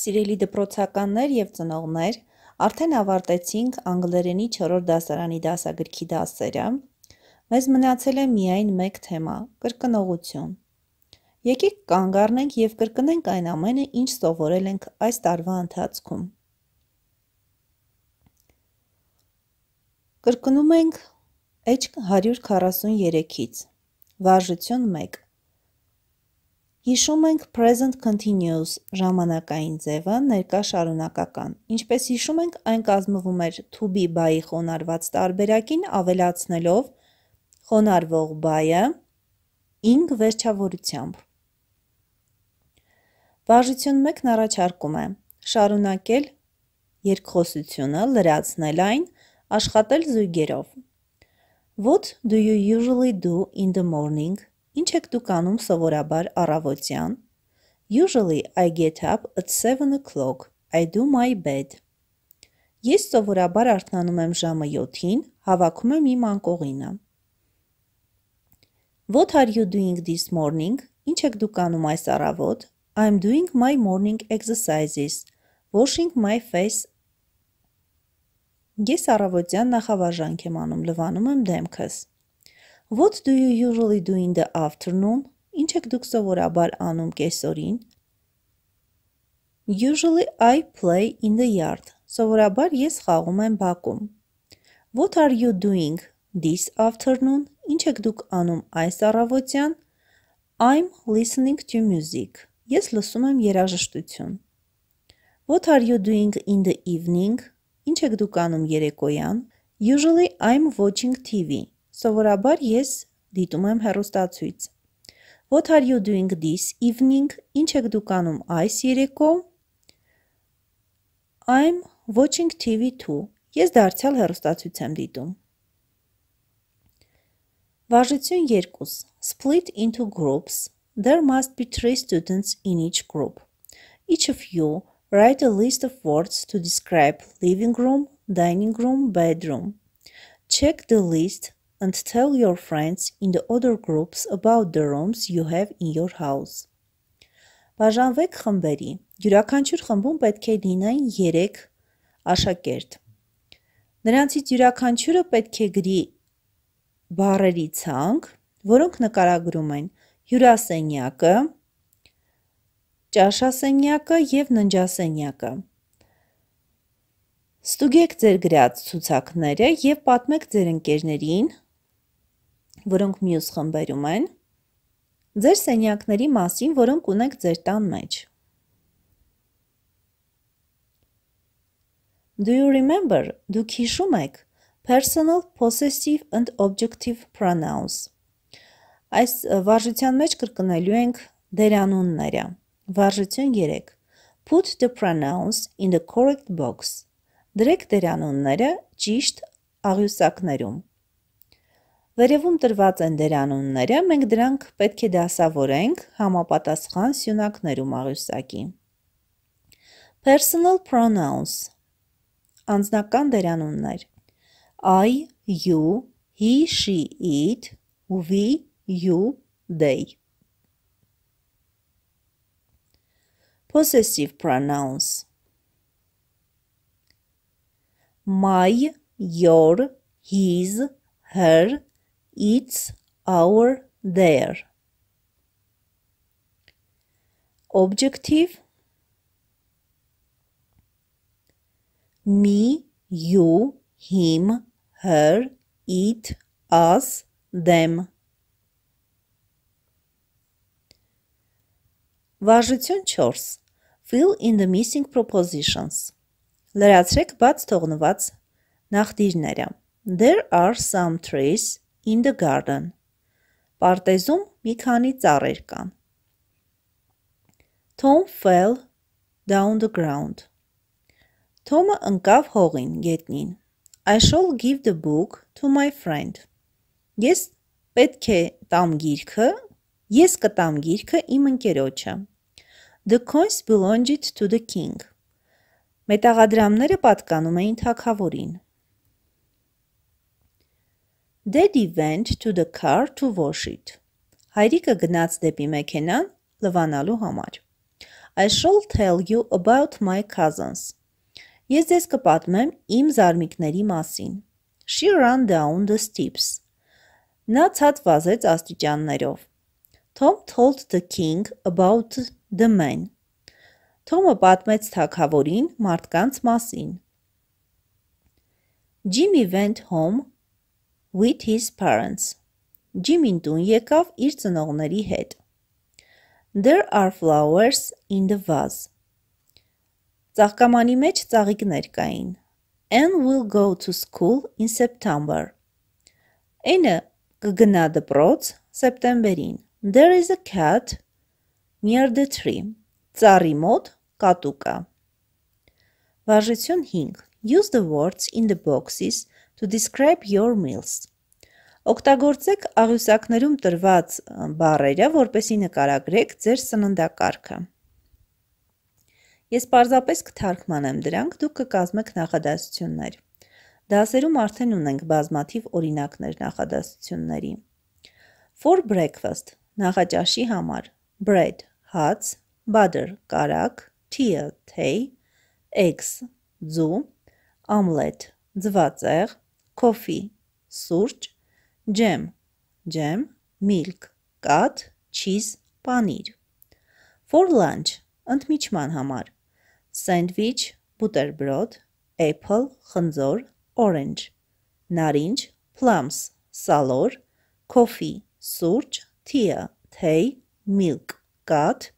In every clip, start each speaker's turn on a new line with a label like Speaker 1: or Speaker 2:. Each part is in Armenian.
Speaker 1: Սիրելի դպրոցականներ եւ ծնողներ, արդեն ավարտեցինք անգլերենի 4-րդ դասարանի դասագրքի դասերը։ Մեզ մնացել է միայն մեկ թեմա՝ կրկնողություն։ Եկեք կանգ առնենք եւ կրկնենք այն ամենը, ինչ սովորել ենք այս տարվա ընթացքում։ Կրկնում ենք H143-ից։ Վարժություն 1 Հիշում ենք present continuous ժամանակային ձևը, ներկա շարունակական։ Ինչպես հիշում ենք, այն կազմվում էր to be by-ի խոնարված տարբերակին ավելացնելով խոնարվող by-ը ing վերջավորությամբ։ Բաժություն 1-ն առաջարկում է շարունակել երկխոսությունը, լրացնել այն, աշխատել զույգերով։ What do you usually do in the morning? Ինչ եք դուք անում սովորաբար առավոտյան։ Usually I get up at 7 o'clock. I do my bed. Ես սովորաբար արթնանում եմ ժամը 7-ին, հավաքում եմ իմ անկողինը։ What are you doing this morning? Ինչ եք դուք անում այս առավոտ։ I'm doing my morning exercises, washing my face. Ես առավոտյան նախավարժանք եմ անում, լվանում եմ դեմքս։ What do you usually do in the afternoon? Ինչ եք դուք սովորաբար անում կեսօրին? Usually I play in the yard. Սովորաբար ես խաղում եմ բակում։ What are you doing this afternoon? Ինչ եք դուք անում այս առավոտյան? I'm listening to music. Ես լսում եմ երաժշտություն։ What are you doing in the evening? Ինչ եք դուք անում երեկոյան? Usually I'm watching TV. Սովորաբար ես դիտում եմ հեռուստացույց։ What are you doing this evening? Ինչ եք դուք անում այս երեկո։ I'm watching TV2։ Ես դարձյալ հեռուստացույց եմ դիտում։ Վարժություն 2. Split into groups. There must be 3 students in each group. Each of you write a list of words to describe living room, dining room, bedroom. Check the list and tell your friends in the other groups about the rooms you have in your house. Բաժանվեք խմբերի։ Յուրաքանչյուր խմբում պետք է լինեն 3 աշակերտ։ Նրանցից յուրաքանչյուրը պետք է գրի բառերի ցանկ, որոնք նկարագրում են հյուրասենյակը, ճաշասենյակը եւ ննջասենյակը։ Ստուգեք ձեր գրած ցուցակները եւ պատմեք ձեր ընկերներին, որոնք մյուս խմբերում են, ձեր սենյակների մասին, որոնք ունեք ձեր տան մեջ։ Do you remember? Դուք հիշում եք personal possessive and objective pronouns։ Այս վարժության մեջ կրկնելու ենք դերանունները։ Վարժություն 3. Put the pronouns in the correct box։ Դրեք դերանունները ճիշտ աղյուսակներում։ Վերևում տրված են դեր անունները, մենք դրանք պետք է դասավորենք համապատասխան սյունակներում աղյուսակի։ Personal pronouns Անձնական դերանուններ I, you, he, she, it, we, you, they Possessive pronouns My, your, his, her, It's our their. Objective Me, you, him, her, it, us, them. Վարժություն 4. Fill in the missing propositions. Լրացրեք բաց թողնված նախդիրները. There are some trees in the garden։ Պարտեզում մի քանի ծառեր կան։ Tom fell down the ground։ Թոմը ընկավ հողին, գետնին։ I shall give the book to my friend։ Ես պետք է տամ գիրքը, ես կտամ գիրքը իմ ընկերոջը։ The coins belonged to the king։ Մետաղադրամները պատկանում էին թագավորին։ Daddy went to the car to wash it։ Հայրիկը գնաց դեպի մեքենան լվանալու համար։ I shall tell you about my cousins։ Ես ձեզ կպատմեմ իմ զարմիկների մասին։ She ran down the steps։ Նա ցած վազեց աստիճաններով։ Tom told the king about the man։ Թոմը պատմեց թագավորին մարդկանց մասին։ Jimmy went home with his parents։ Ջիմին տուն եկավ իր ծնողների հետ։ There are flowers in the vase։ Ծաղկամանի մեջ ծաղիկներ կային։ Anne will go to school in September։ Anne կգնա դպրոց սեպտեմբերին։ There is a cat near the tree։ Ծառի մոտ կատու կա։ Վարժություն 5 Use the words in the boxes to describe your meals։ Օգտագործեք աղյուսակներում տրված բառերը, որպեսի նկարագրեք ձեր սննդակարգը։ Ես պարզապես կթարգմանեմ դրանք, դուք կկազմեք նախադասություններ։ Դասերում արդեն ունենք բազմաթիվ օրինակներ նախադասությունների։ For breakfast նախաճաշի համար bread հաց, butter կարակ, tea թեյ, eggs ձու, omelette ձվածեղ, coffee սուրճ, jam ջեմ, milk կաթ, cheese պանիր։ For lunch ընդմիջման համար սենդվիչ, բուտերբրոդ, apple խնձոր, orange, նարինջ, plums սալոր, coffee սուրճ, tea թեյ, milk կաթ,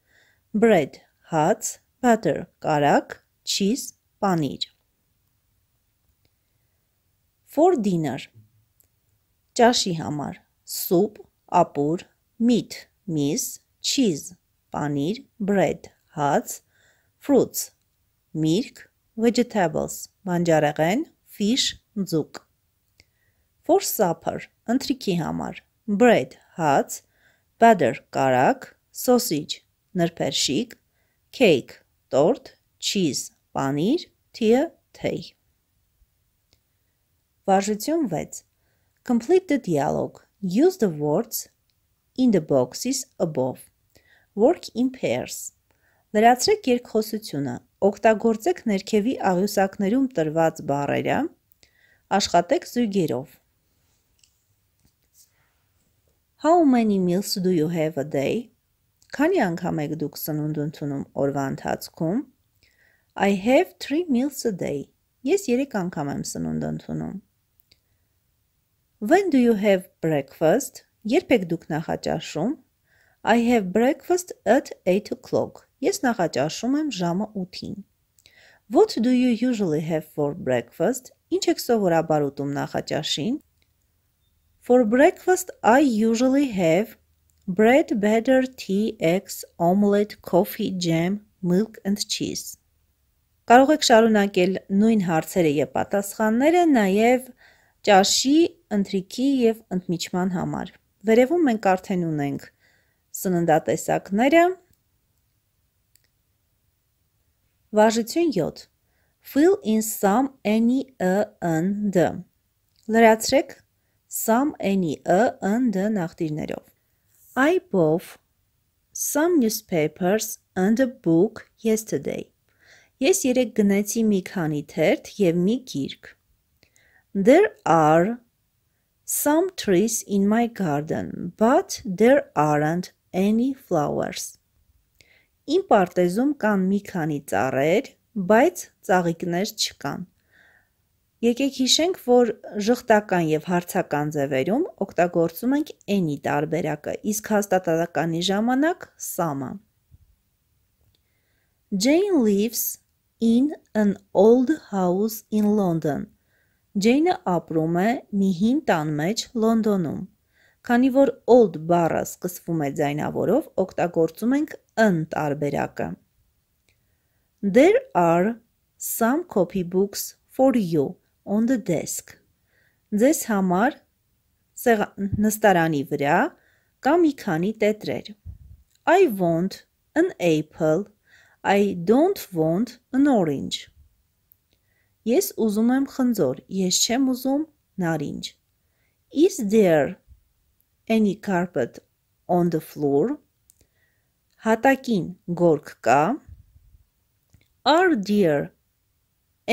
Speaker 1: bread հաց, butter կարակ, cheese պանիր for dinner ճաշի համար soup, ապուր, meat, միս, cheese, պանիր, bread, հաց, fruits, միրգ, vegetables, բանջարեղեն, fish, ձուկ։ For supper, ընթրիքի համար, bread, հաց, batter, կարակ, sausage, նրբերշիկ, cake, տորտ, cheese, պանիր, թիը, թեյ։ Վարժություն 6. Complete the dialogue. Use the words in the boxes above. Work in pairs. Լրացրեք երկխոսությունը, օգտագործեք ներքևի աղյուսակներում տրված բարերը, աշխատեք զույգերով։ How many meals do you have a day? Քանի անգամ եք դուք սնունդ ընդունում օրվա ընթացքում? I have 3 meals a day. Ես 3 անգամ եմ սնունդ ընդունում։ When do you have breakfast? Երբ եք դուք նախաճաշում? I have breakfast at 8 o'clock. Ես նախաճաշում եմ ժամը 8-ին։ What do you usually have for breakfast? Ինչ եք սովորաբար ուտում նախաճաշին? For breakfast I usually have bread, batter, tea, eggs, omelette, coffee, jam, milk and cheese։ Կարող եք շարունակել նույն հարցերը եւ պատասխանները, նաեւ ճաշի, ընթրիքի և ընդմիջման համար։ Վերևում մենք արդեն ունենք սննդատեսակները, վաժություն 7, fill in some any a e, and d, լրացրեք some any a e, and d նախտիրներով։ I bought some newspapers and a book yesterday։ Ես երեկ գնեցի մի քանի թերթ և մի գիրք։ There are some trees in my garden, but there aren't any flowers. Իմ պարտեզում կան մի քանի ծառեր, բայց ծաղիկներ չկան։ Եկեք հիշենք, որ ժխտական եւ հարցական ձևերում օգտագործում ենք any տարբերակը, իսկ հաստատականի ժամանակ some-ը։ Jane lives in an old house in London Ջեյնը ապրում է մի հին տան մեջ Լոնդոնում։ Քանի որ old bar-ը սկսվում է ձայնավորով, օգտագործում ենք n տարբերակը։ There are some copybooks for you on the desk։ Ձեզ համար նստարանի վրա կա մի քանի տետրեր։ I want an apple. I don't want an orange Ես ուզում եմ խնձոր, ես չեմ ուզում նարինջ։ Is there any carpet on the floor? Հատակին գորգ կա։ Are there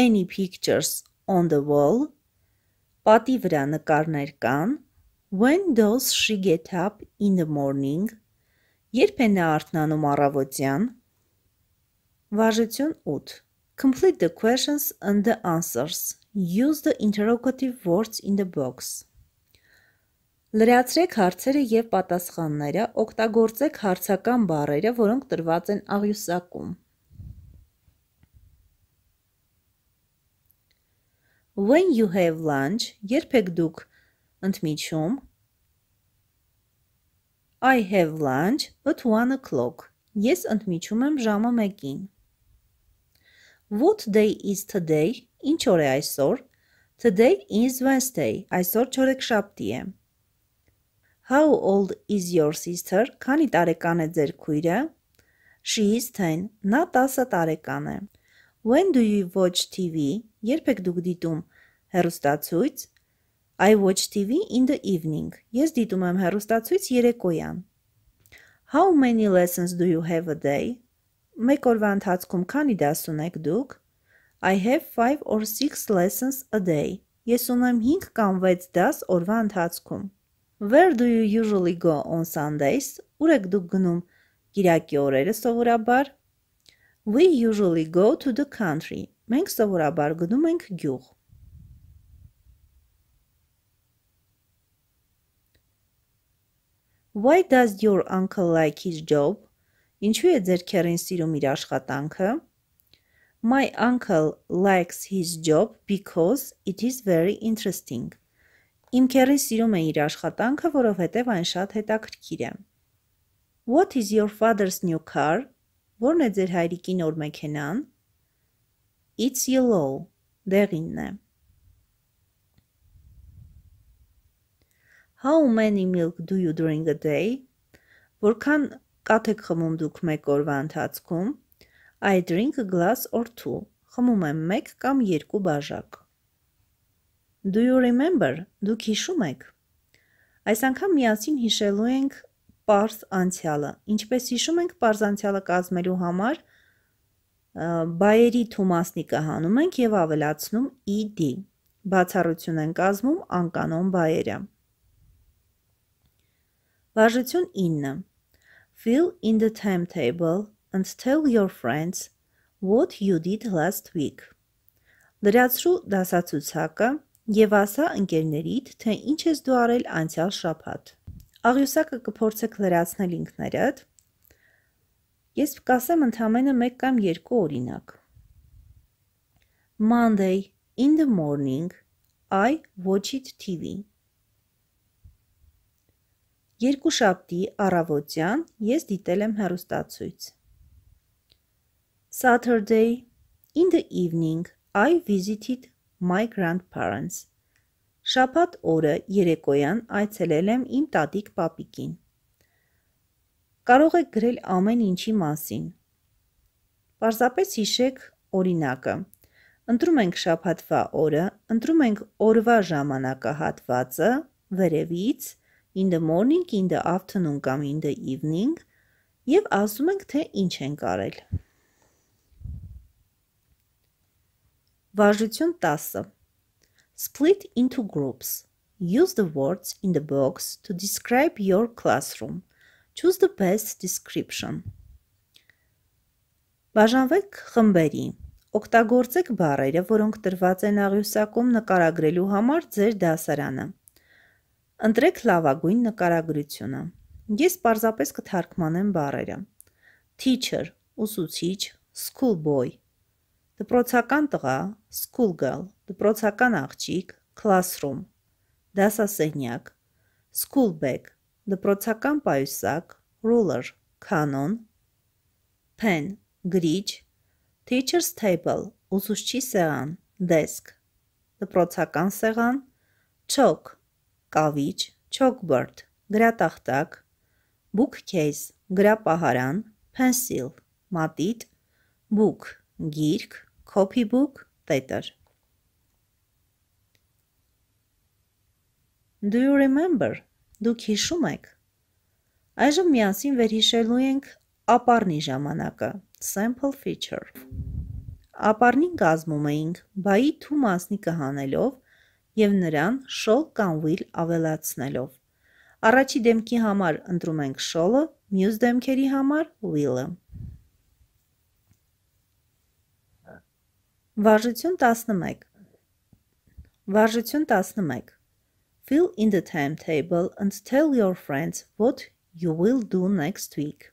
Speaker 1: any pictures on the wall? Պատի վրա նկարներ կան։ When does she get up in the morning? Երբ է նա արթնանում առավոտյան։ Վարժություն 8 Complete the questions and the answers. Use the interrogative words in the box. Լրացրեք հարցերը եւ պատասխանները, օգտագործեք հարցական բառերը, որոնք տրված են աղյուսակում։ When you have lunch, երբեք դուք ընդմիջում I have lunch at 1 o'clock. Ես ընդմիջում եմ ժամը 1-ին։ What day is today? Ինչ օր է այսօր? Today is Wednesday. Այսօր չորեքշաբթի է։ How old is your sister? Քանի տարեկան է ձեր քույրը? She is 10. Նա 10 տարեկան է։ When do you watch TV? Երբ եք դուք դիտում հեռուստացույց? I watch TV in the evening. Ես դիտում եմ հեռուստացույց երեկոյան։ How many lessons do you have a day? Մեկ օրվա ընթացքում քանի դաս ունեք դուք? I have 5 or 6 lessons a day. Ես ունեմ 5 կամ 6 դաս օրվա ընթացքում։ Where do you usually go on Sundays? Ուր եք դուք գնում Կիրակի օրերը սովորաբար։ We usually go to the country. Մենք սովորաբար գնում ենք գյուղ։ Why does your uncle like his job? Ինչու է ձեր քերին սիրում իր աշխատանքը։ My uncle likes his job because it is very interesting. Իմ քերին սիրում է իր աշխատանքը, որովհետև այն շատ հետաքրքիր է։ What is your father's new car? Որն է ձեր հայրիկի նոր մեքենան։ It's yellow. Դեղինն է։ How many milk do you drink a day? Որքան Կաթ եք խմում դուք մեկ օրվա ընթացքում, I drink a glass or two, խմում եմ մեկ կամ երկու բաժակ։ Do you remember, դուք հիշում եք։ Այս անգամ միասին հիշելու ենք պարզ անցյալը։ Ինչպես հիշում ենք պարզ անցյալը կազմելու համար, բայերի թումասնիկը հանում ենք և ավելացնում ED։ Բացառություն են կազմում անկանոն բայերը։ Բաժություն 9 Fill in the timetable and tell your friends what you did last week. Լրացրու դասացուցակը եւ ասա ընկերներիդ, թե ինչ ես դու արել անցյալ շաբաթ։ Աղյուսակը կփորձեք լրացնել ինքներդ։ Ես կասեմ ընդամենը 1 կամ 2 օրինակ։ Monday in the morning I watched TV. Երկուշաբթի առավոտյան ես դիտել եմ հեռուստացույց։ Saturday in the evening I visited my grandparents։ Շաբաթ օրը երեկոյան այցելել եմ իմ տատիկ պապիկին։ Կարող եք գրել ամեն ինչի մասին։ Պարզապես հիշեք օրինակը։ Ընտրում ենք շաբաթվա օրը, ընտրում ենք օրվա ժամանակահատվածը, վերևից, in the morning, in the afternoon կամ in the evening եւ ասում ենք թե ինչ ենք արել։ Վարժություն 10 Split into groups. Use the words in the box to describe your classroom. Choose the best description. Բաժանվեք խմբերի։ Օգտագործեք բառերը, որոնք տրված են աղյուսակում նկարագրելու համար ձեր դասարանը։ Ընտրեք լավագույն նկարագրությունը։ Ես պարզապես կթարգմանեմ բառերը։ Teacher, ուսուցիչ, schoolboy, դպրոցական տղա, schoolgirl, դպրոցական աղջիկ, classroom, դասասենյակ, school bag, դպրոցական պայուսակ, ruler, կանոն, pen, գրիչ, teacher's table, ուսուցչի սեղան, desk, դպրոցական սեղան, chalk, կավիճ, chalkboard, գրատախտակ, bookcase, գրապահարան, pencil, մատիտ, book, գիրք, copybook, տետր։ Do you remember? Դուք հիշում եք։ Այժմ միասին վերհիշելու ենք ապարնի ժամանակը, sample feature։ Ապարնին կազմում էինք բայի թու մասնիկը հանելով եւ նրան շոլ կամ ուիլ ավելացնելով։ Առաջի դեմքի համար ընտրում ենք շոլը, մյուս դեմքերի համար ուիլը։ Վարժություն 11 Վարժություն 11 Fill in the timetable and tell your friends what you will do next week.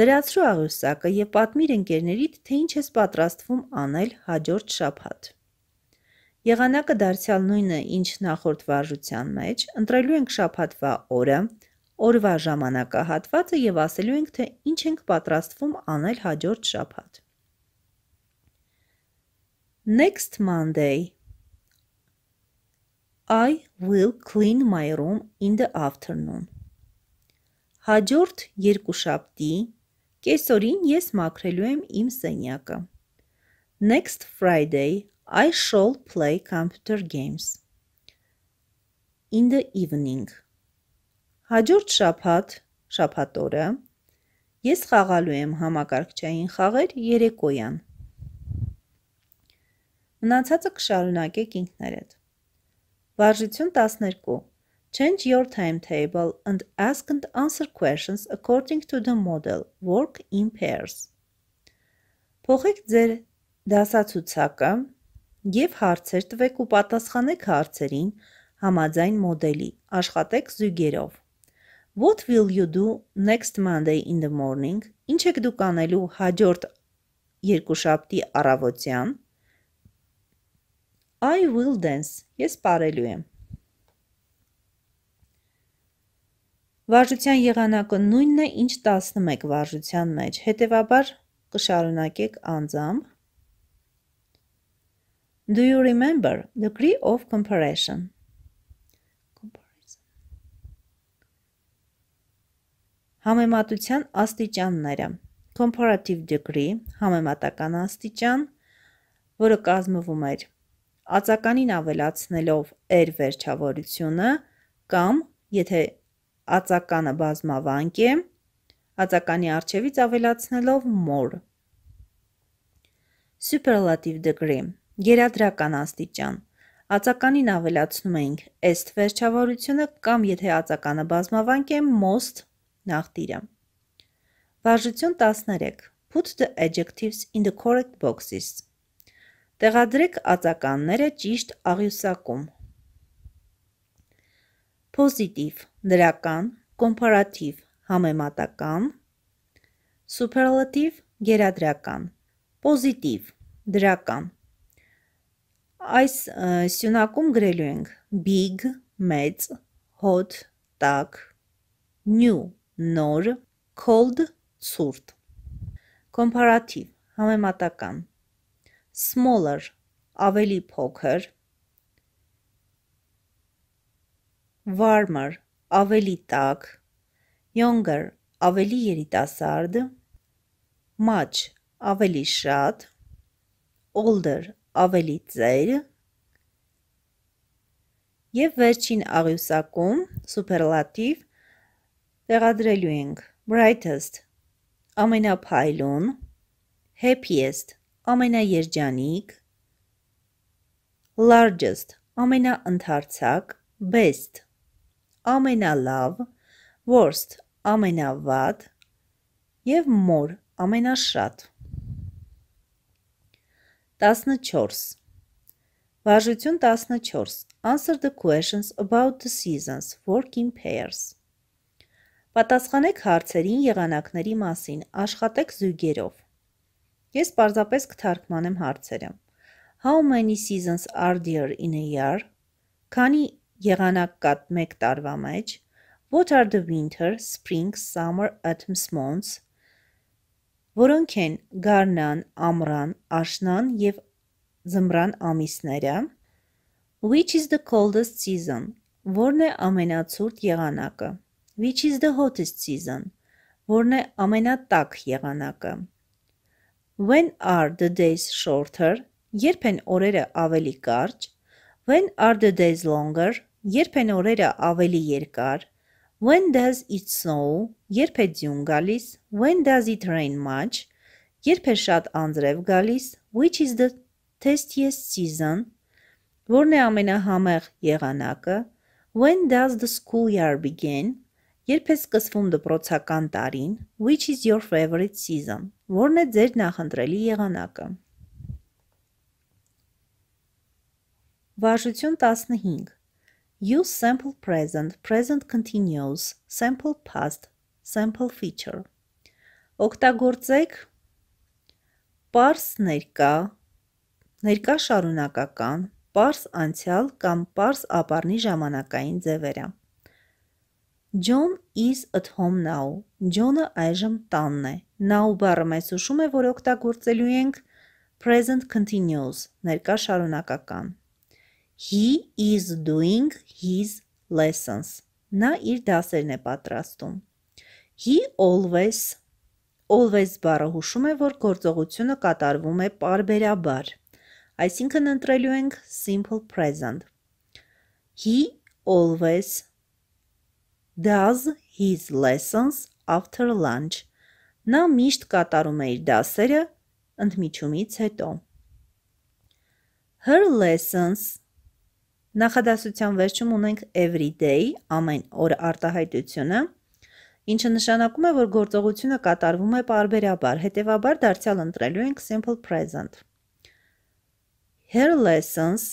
Speaker 1: Լրացրու աղյուսակը եւ պատմիր ընկերներիդ, թե ինչ ես պատրաստվում անել հաջորդ շաբաթ։ Եղանակը դարձյալ նույնը, ինչ նախորդ վարժության մեջ, ընտրելու ենք շաբաթվա օրը, օրվա ժամանակահատվածը եւ ասելու ենք, թե ինչ ենք պատրաստվում անել հաջորդ շաբաթ։ Next Monday I will clean my room in the afternoon. Հաջորդ երկուշաբթի կեսօրին ես մաքրելու եմ իմ սենյակը։ Next Friday I shall play computer games. In the evening. Հաջորդ շաբաթ, շաբաթ օրը, ես խաղալու եմ համակարգչային խաղեր երեկոյան։ Մնացածը կշարունակեք ինքներդ։ Վարժություն 12. Change your timetable and ask and answer questions according to the model. Work in pairs. Փոխեք ձեր դասացուցակը Եվ հարցեր տվեք ու պատասխանեք հարցերին համաձայն մոդելի, աշխատեք զույգերով։ What will you do next Monday in the morning? Ինչ եք դուք անելու հաջորդ երկուշաբթի առավոտյան? I will dance. Ես պարելու եմ։ Վարժության եղանակը նույնն է, ինչ 11 վարժության մեջ։ Հետևաբար կշարունակեք անձամբ Do you remember degree of comparison? Համեմատության աստիճանները comparative degree համեմատական աստիճան, որը կազմվում էր ածականին ավելացնելով էր վերջավորությունը կամ եթե ածականը բազմավանկ է, ածականի արջևից ավելացնելով more. Superlative degree Գերադրական աստիճան։ Ածականին ավելացնում ենք est վերջավորությունը կամ եթե ածականը բազմավանք է most նախտիրը։ Վարժություն 13. Put the adjectives in the correct boxes։ Տեղադրեք ածականները ճիշտ աղյուսակում։ Positive՝ դրական, comparative՝ համեմատական, superlative՝ գերադրական, positive՝ դրական, Այս սյունակում գրելու ենք big, մեծ, hot, տաք, new, նոր, cold, ցուրտ։ Comparative, համեմատական։ Smaller, ավելի փոքր։ Warmer, ավելի տաք։ Younger, ավելի երիտասարդ։ Much, ավելի շատ։ Older, ավելի ծեր Եվ վերջին աղյուսակում սուպերլատիվ տեղադրելու ենք brightest ամենափայլուն, happiest ամենաերջանիկ, largest ամենաընդարձակ, best ամենալավ, worst ամենավատ եւ more ամենաշատ։ 14 Վարժություն 14 Answer the questions about the seasons work in pairs Պատասխանեք հարցերին եղանակների մասին, աշխատեք զույգերով։ Ես պարզապես կթարգմանեմ հարցերը։ How many seasons are there in a year? Քանի եղանակ կա 1 տարվա մեջ։ What are the winter, spring, summer, autumn months? որոնք են գարնան, ամրան, աշնան եւ զմրան ամիսները, which is the coldest season, որն է ամենացուրտ եղանակը, which is the hottest season, որն է ամենատաք եղանակը, when are the days shorter, երբ են օրերը ավելի կարճ, when are the days longer, երբ են օրերը ավելի երկար, When does it snow? Երբ է ձյուն գալիս? When does it rain much? Երբ է շատ անձրև գալիս? Which is the tastiest season? Որն է ամենահամեղ եղանակը? When does the school year begin? Երբ է սկսվում դպրոցական տարին? Which is your favorite season? Որն է ձեր նախընտրելի եղանակը? Վարժություն 15 Use sample present, present continuous, sample past, sample feature։ Օգտագործեք parse ներկա, ներկա շարունակական, parse անցյալ կամ parse ապառնի ժամանակային ձևերը։ John is at home now։ John-ը այժմ տանն է։ Now բառը մեզ հուշում է, որ օգտագործելու ենք present continuous, ներկա շարունակական։ He is doing his lessons. Նա իր դասերն է պատրաստում։ He always always բառը հուշում է, որ գործողությունը կատարվում է parberabar։ Այսինքն ընտրելու ենք simple present։ He always does his lessons after lunch։ Նա միշտ կատարում է իր դասերը ընդմիջումից հետո։ Her lessons Նախադասության վերջում ունենք every day, ամեն օր արտահայտությունը, ինչը նշանակում է, որ գործողությունը կատարվում է պարբերաբար, հետևաբար դարձյալ ընտրելու ենք simple present։ Her lessons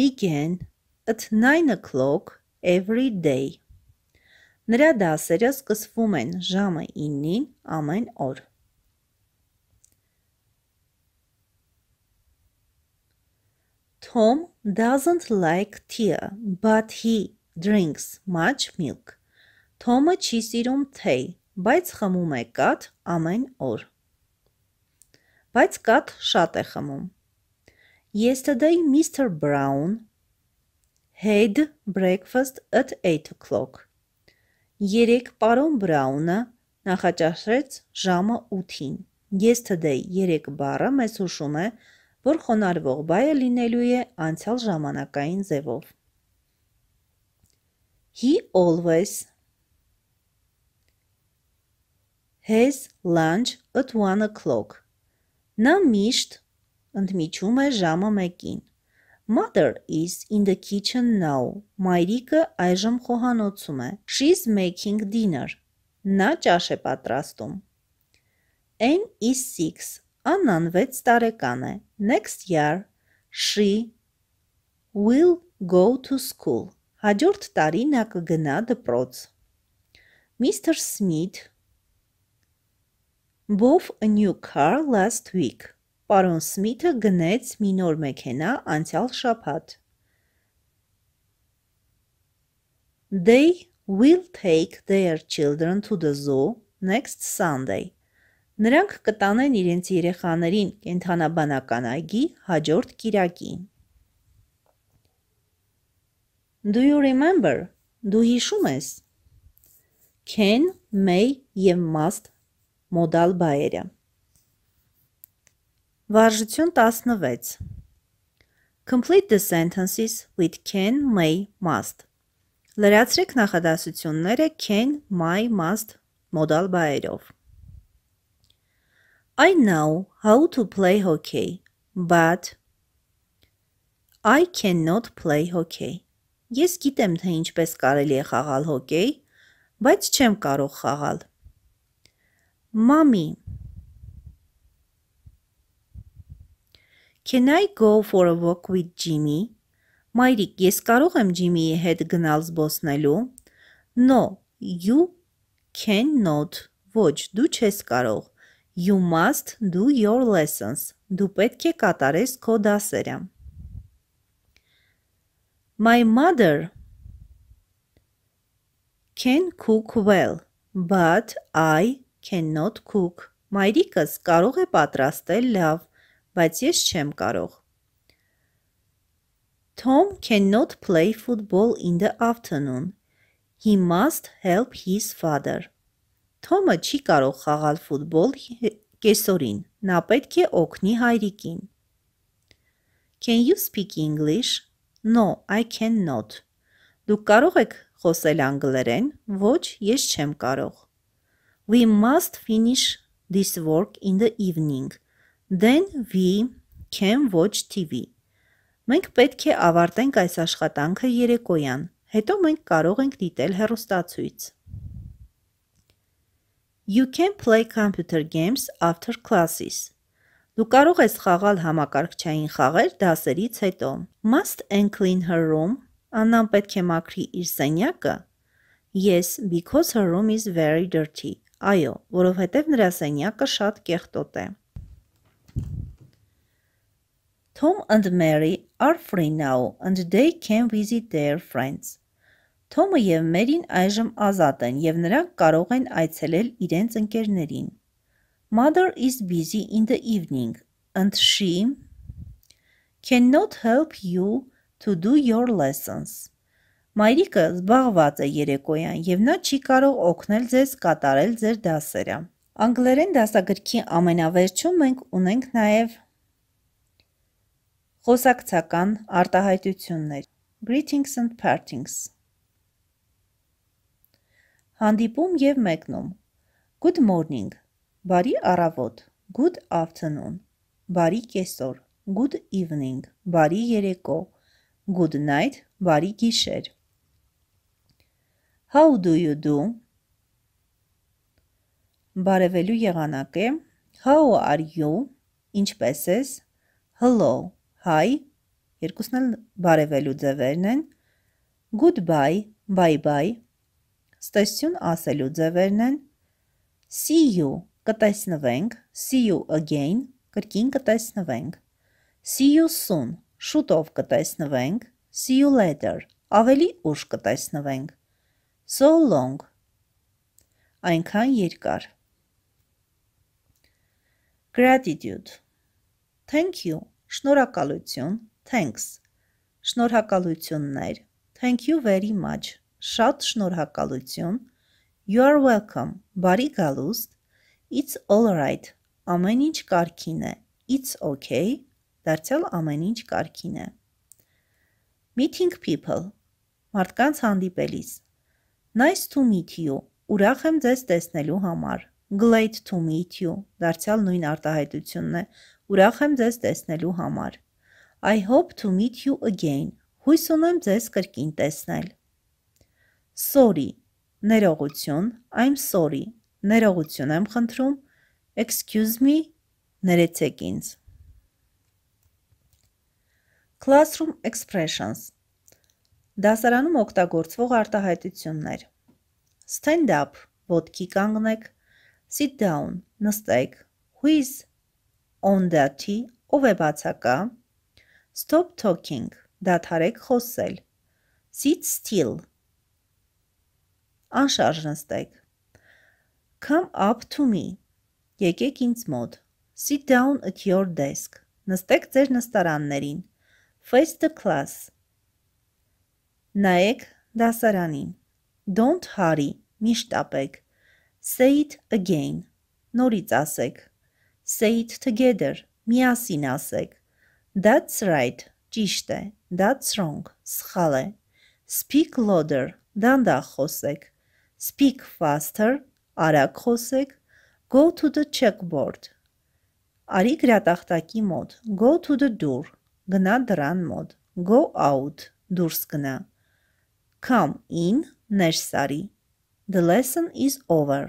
Speaker 1: began at 9 o'clock every day։ Նրա դասերը սկսվում են ժամը 9-ին ամեն օր։ Tom doesn't like tea, but he drinks much milk. Թոմը չի սիրում թեյ, բայց խմում է կաթ ամեն օր։ Բայց կաթ շատ է խմում։ Yesterday Mr. Brown had breakfast at 8 o'clock. Երեք պարոն Բրաունը նախաճաշեց ժամը 8-ին։ Yesterday 3 բառը մեզ հուշում է որ խոնարհվող բայը լինելու է անցյալ ժամանակային ձևով։ He always has lunch at 1 o'clock. Նա միշտ ընդմիջում է ժամը 1-ին։ Mother is in the kitchen now. Մայրիկը այժմ խոհանոցում է։ She's making dinner. Նա ճաշ է պատրաստում։ N is 6. Աննան 6 տարեկան է։ Next year she will go to school։ Հաջորդ տարի նա կգնա դպրոց։ Mr. Smith bought a new car last week։ Պարոն Սմիթը գնեց մի նոր մեքենա անցյալ շաբաթ։ They will take their children to the zoo next Sunday։ Նրանք կտանեն իրենց երեխաներին կենթանաբանական այգի հաջորդ կիրակին։ Do you remember? Դու հիշում ես։ Can, may եւ must մոդալ բայերը։ Վարժություն 16։ Complete the sentences with can, may, must։ Լրացրեք նախադասությունները can, may, must մոդալ բայերով։ I know how to play hockey, but I cannot play hockey. Ես գիտեմ, թե ինչպես կարելի է խաղալ հոկեյ, բայց չեմ կարող խաղալ։ Mommy Can I go for a walk with Jimmy? Մայրիկ, ես կարող եմ Ջիմիի հետ գնալ զբոսնելու։ No, you cannot. Ոչ, դու չես կարող։ You must do your lessons. Դու պետք է կատարես քո դասերը։ My mother can cook well, but I cannot cook. Մայրիկս կարող է պատրաստել լավ, բայց ես չեմ կարող։ Tom cannot play football in the afternoon. He must help his father. Թոմը չի կարող խաղալ ֆուտբոլ կեսօրին, նա պետք է օգնի հայրիկին։ Can you speak English? No, I cannot։ Դուք կարող եք խոսել անգլերեն։ Ոչ, ես չեմ կարող։ We must finish this work in the evening. Then we can watch TV։ Մենք պետք է ավարտենք այս աշխատանքը երեկոյան։ Հետո մենք կարող ենք դիտել հեռուստացույց։ You can play computer games after classes. Դու կարող ես խաղալ համակարգչային խաղեր դասերից հետո։ Must and clean her room. Աննան պետք է մաքրի իր սենյակը։ Yes, because her room is very dirty. Այո, որովհետև նրա սենյակը շատ կեղտոտ է։ Tom and Mary are free now and they can visit their friends. Թոմը եւ Մերին այժմ ազատ են եւ նրանք կարող են այցելել իրենց ընկերներին։ Mother is busy in the evening and she cannot help you to do your lessons։ Մայրիկը զբաղված է երեկոյան եւ նա չի կարող օգնել ձեզ կատարել ձեր դասերը։ Անգլերեն դասագրքի ամենավերջում մենք ունենք նաև խոսակցական արտահայտություններ greetings and partings հանդիպում և մեկնում։ Good morning, բարի առավոտ, good afternoon, բարի կեսօր, good evening, բարի երեկո, good night, բարի գիշեր։ How do you do? Բարևելու եղանակ է How are you? Ինչպես ես? Hello, hi, երկուսն էլ բարևելու ձևերն են։ Goodbye, bye-bye, ստեսյուն ասելու ձևերն են see you կտեսնվենք, see you again կրկին կտեսնվենք, see you soon շուտով կտեսնվենք, see you later ավելի ուշ կտեսնվենք, so long այնքան երկար gratitude thank you շնորհակալություն thanks շնորհակալություններ thank you very much Շատ շնորհակալություն։ You are welcome։ Բարի գալուստ։ It's all right։ Ամեն ինչ կարգին է։ It's okay։ Դարձյալ ամեն ինչ կարգին է։ Meeting people։ Մարդկանց հանդիպելիս։ Nice to meet you։ Ուրախ եմ ձեզ տեսնելու համար։ Glad to meet you։ Դարձյալ նույն արտահայտությունն է։ Ուրախ եմ ձեզ տեսնելու համար։ I hope to meet you again։ Հույս ունեմ ձեզ կրկին տեսնել։ Sorry, ներողություն, I'm sorry, ներողություն եմ խնդրում, excuse me, ներեցեք ինձ։ Classroom expressions Դասարանում օգտագործվող արտահայտություններ Stand up, ոտքի կանգնեք, sit down, նստեք, who is on the tea, ով է բացակա, stop talking, դադարեք խոսել, sit still, անշարժ նստեք։ Come up to me։ Եկեք ինձ մոտ։ Sit down at your desk։ Նստեք ձեր նստարաններին։ Face the class։ Նայեք դասարանին։ Don't hurry։ Մի շտապեք։ Say it again։ Նորից ասեք։ Say it together։ Միասին ասեք։ That's right։ Ճիշտ է։ That's wrong։ Սխալ է։ Speak louder։ Դանդաղ խոսեք speak faster, արագ խոսեք, go to the checkboard, արի գրատախտակի մոտ, go to the door, գնա դրան մոտ, go out, դուրս գնա, come in, ներս արի, the lesson is over,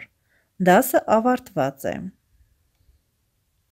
Speaker 1: դասը ավարտված է։